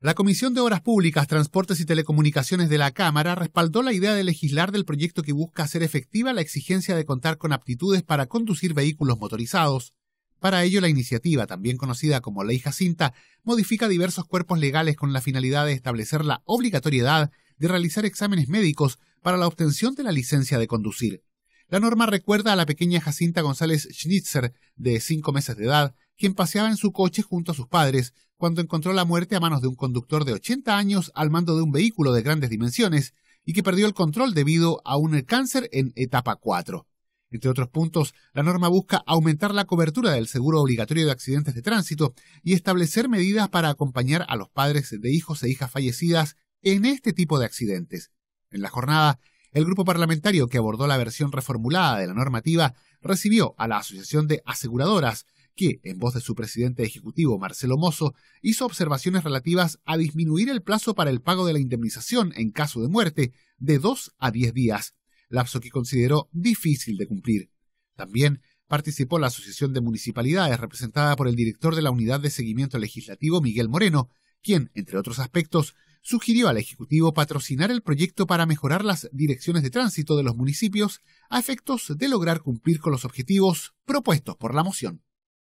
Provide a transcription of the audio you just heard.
La Comisión de Obras Públicas, Transportes y Telecomunicaciones de la Cámara respaldó la idea de legislar del proyecto que busca hacer efectiva la exigencia de contar con aptitudes para conducir vehículos motorizados. Para ello, la iniciativa, también conocida como Ley Jacinta, modifica diversos cuerpos legales con la finalidad de establecer la obligatoriedad de realizar exámenes médicos para la obtención de la licencia de conducir. La norma recuerda a la pequeña Jacinta González Schnitzer, de cinco meses de edad, quien paseaba en su coche junto a sus padres, cuando encontró la muerte a manos de un conductor de 80 años al mando de un vehículo de grandes dimensiones y que perdió el control debido a un cáncer en etapa 4. Entre otros puntos, la norma busca aumentar la cobertura del seguro obligatorio de accidentes de tránsito y establecer medidas para acompañar a los padres de hijos e hijas fallecidas en este tipo de accidentes. En la jornada, el grupo parlamentario que abordó la versión reformulada de la normativa recibió a la Asociación de Aseguradoras, que, en voz de su presidente ejecutivo Marcelo Mozo, hizo observaciones relativas a disminuir el plazo para el pago de la indemnización en caso de muerte de dos a diez días, lapso que consideró difícil de cumplir. También participó la Asociación de Municipalidades representada por el director de la Unidad de Seguimiento Legislativo Miguel Moreno, quien, entre otros aspectos, sugirió al Ejecutivo patrocinar el proyecto para mejorar las direcciones de tránsito de los municipios a efectos de lograr cumplir con los objetivos propuestos por la moción.